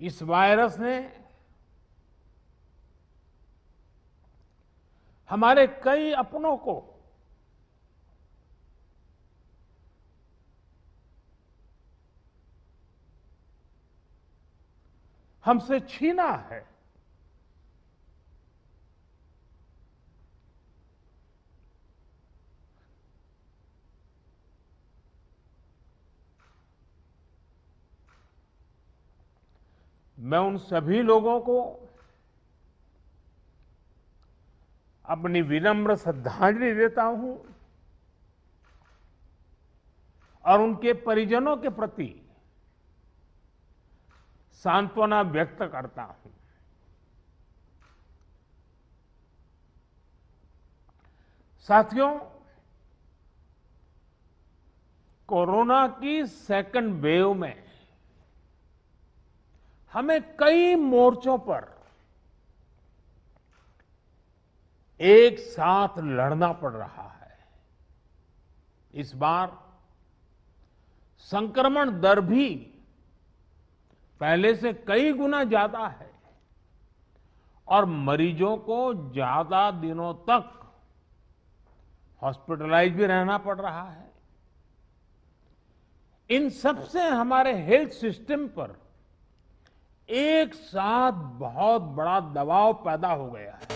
इस वायरस ने हमारे कई अपनों को हमसे छीना है मैं उन सभी लोगों को अपनी विनम्र श्रद्धांजलि देता हूं और उनके परिजनों के प्रति सांत्वना व्यक्त करता हूं साथियों कोरोना की सेकंड वेव में हमें कई मोर्चों पर एक साथ लड़ना पड़ रहा है इस बार संक्रमण दर भी पहले से कई गुना ज्यादा है और मरीजों को ज्यादा दिनों तक हॉस्पिटलाइज भी रहना पड़ रहा है इन सब से हमारे हेल्थ सिस्टम पर एक साथ बहुत बड़ा दबाव पैदा हो गया है